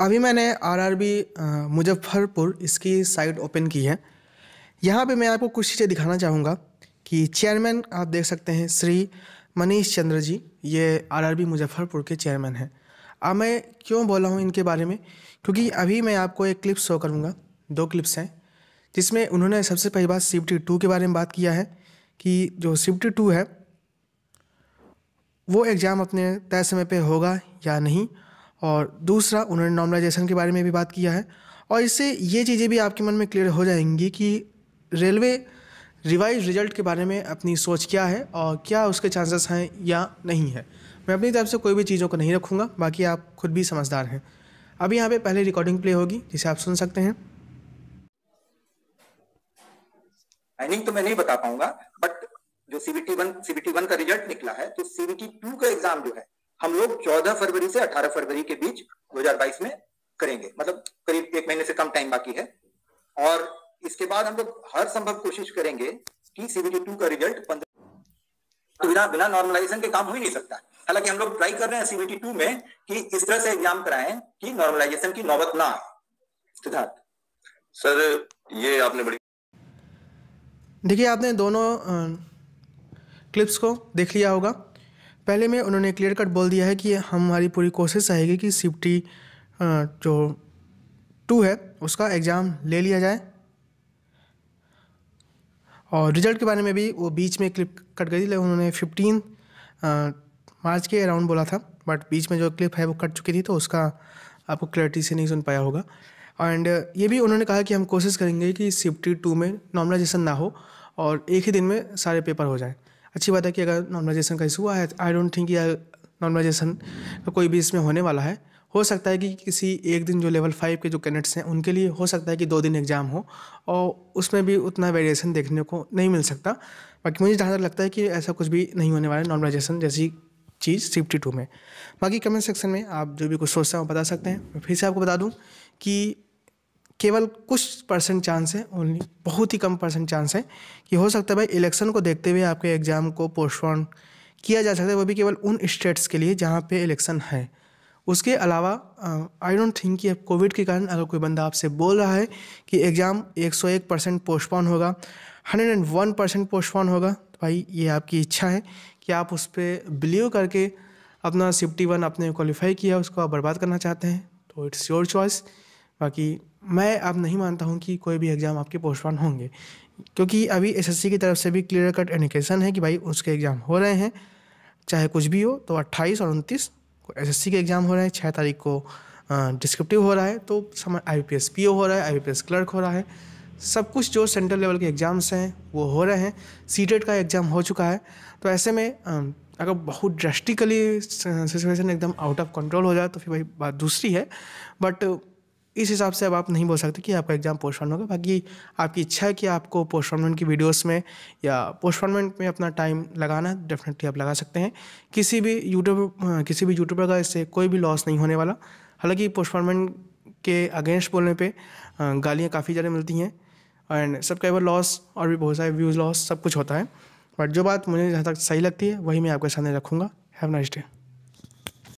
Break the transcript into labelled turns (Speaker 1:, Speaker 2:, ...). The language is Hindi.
Speaker 1: अभी मैंने आरआरबी मुजफ्फरपुर इसकी साइट ओपन की है यहाँ पे मैं आपको कुछ चीज़ें दिखाना चाहूँगा कि चेयरमैन आप देख सकते हैं श्री मनीष चंद्र जी ये आरआरबी मुजफ्फरपुर के चेयरमैन हैं अब मैं क्यों बोला हूँ इनके बारे में क्योंकि अभी मैं आपको एक क्लिप शो करूँगा दो क्लिप्स हैं जिसमें उन्होंने सबसे पहली बात सिफ्टी टू के बारे में बात किया है कि जो सिफ्टी टू है वो एग्ज़ाम अपने तय समय पे होगा या नहीं और दूसरा उन्होंने नॉर्मलाइजेशन के बारे में भी बात किया है और इससे ये चीज़ें भी आपके मन में क्लियर हो जाएंगी कि रेलवे रिवाइज रिजल्ट के बारे में अपनी सोच क्या है और क्या उसके चांसेस हैं या नहीं है मैं अपनी तरफ से कोई भी चीज़ों को नहीं रखूँगा बाकी आप खुद भी समझदार हैं अभी यहाँ पे पहले रिकॉर्डिंग प्ले होगी जिसे आप सुन सकते हैं
Speaker 2: टाइमिंग तो मैं नहीं बता पाऊंगा बट जो सीबीटी वन सीबीटी वन का रिजल्ट निकला है तो सीबीटी टू का एग्जाम जो है हम लोग 14 फरवरी से 18 फरवरी के बीच 2022 में करेंगे मतलब करीब एक महीने से कम टाइम बाकी है और इसके बाद हम लोग हर संभव कोशिश करेंगे कि सीबीटी टू का रिजल्ट पंद्रह तो बिना बिना नॉर्मलाइजेशन के काम हो ही नहीं सकता हालांकि हम लोग ट्राई कर रहे हैं सीबीटी टू में कि इस तरह से एग्जाम कराएं कि नॉर्मलाइजेशन की नौबत ना आए सिद्धार्थ सर ये आपने बड़ी
Speaker 1: देखिए आपने दोनों क्लिप्स को देख लिया होगा पहले में उन्होंने क्लियर कट बोल दिया है कि हमारी पूरी कोशिश रहेगी कि सिफ्टी जो टू है उसका एग्ज़ाम ले लिया जाए और रिजल्ट के बारे में भी वो बीच में क्लिप कट गई थी उन्होंने फिफ्टीन मार्च के अराउंड बोला था बट बीच में जो क्लिप है वो कट चुकी थी तो उसका आपको क्लैरिटी से नहीं सुन पाया होगा एंड ये भी उन्होंने कहा कि हम कोशिश करेंगे कि सिफ्टी टू में नॉर्मलाइजेशन ना हो और एक ही दिन में सारे पेपर हो जाएँ अच्छी बात है कि अगर नॉर्मलाइजेशन का इशू हुआ है आई डोंट थिंक या नॉर्मलाइजेशन कोई भी इसमें होने वाला है हो सकता है कि किसी एक दिन जो लेवल फाइव के जो कैंडिडेट्स हैं उनके लिए हो सकता है कि दो दिन एग्ज़ाम हो और उसमें भी उतना वेरिएशन देखने को नहीं मिल सकता बाकी मुझे जहाँ तक लगता है कि ऐसा कुछ भी नहीं होने वाला है नॉर्मलाइजेशन जैसी चीज़ सिफ्टी टू में बाकी कमेंट सेक्शन में आप जो भी कुछ सोचते हैं वो बता सकते हैं फिर से आपको बता दूँ कि केवल कुछ परसेंट चांस है ओनली बहुत ही कम परसेंट चांस है कि हो सकता है भाई इलेक्शन को देखते हुए आपके एग्ज़ाम को पोस्टपोन किया जा सकता है वो भी केवल उन स्टेट्स के लिए जहाँ पे इलेक्शन है उसके अलावा आई डोंट थिंक कि अब कोविड के कारण अगर कोई बंदा आपसे बोल रहा है कि एग्ज़ाम 101 परसेंट पोस्टपोन होगा 101 परसेंट पोस्टपोन होगा तो भाई ये आपकी इच्छा है कि आप उस पर बिलीव करके अपना सिफ्टी वन आपने क्वालिफाई किया उसको आप बर्बाद करना चाहते हैं तो इट्स योर चॉइस बाकी मैं अब नहीं मानता हूँ कि कोई भी एग्ज़ाम आपके पोस्टपोन होंगे क्योंकि अभी एस की तरफ से भी क्लियर कट इंडिकेशन है कि भाई उसके एग्ज़ाम हो रहे हैं चाहे कुछ भी हो तो 28 और 29 को एस के एग्ज़ाम हो रहे हैं छः तारीख को डिस्क्रिप्टिव हो रहा है तो समय आई पी हो रहा है आई क्लर्क हो रहा है सब कुछ जो सेंट्रल लेवल के एग्ज़ाम्स हैं वो हो रहे हैं सी e का एग्ज़ाम हो चुका है तो ऐसे में अगर बहुत ड्रेस्टिकली सिचुएशन एकदम आउट ऑफ कंट्रोल हो जाए तो फिर भाई बात दूसरी है बट इस हिसाब से अब आप नहीं बोल सकते कि आपका एग्ज़ाम पोस्टपोन होगा बाकी आपकी इच्छा है कि आपको पोस्टपोनमेंट की वीडियोस में या पोस्टपोनमेंट में अपना टाइम लगाना डेफिनेटली आप लगा सकते हैं किसी भी यूट्यूब किसी भी यूट्यूबर का इससे कोई भी लॉस नहीं होने वाला हालांकि पोस्टपोनमेंट के अगेंस्ट बोलने पर गालियाँ काफ़ी ज़्यादा मिलती हैं एंड एवर लॉस और भी बहुत सारे व्यूज़ लॉस सब कुछ होता है बट जो बात मुझे जहाँ तक सही लगती है वही मैं आपके सामने रखूँगा हैव नाइस डे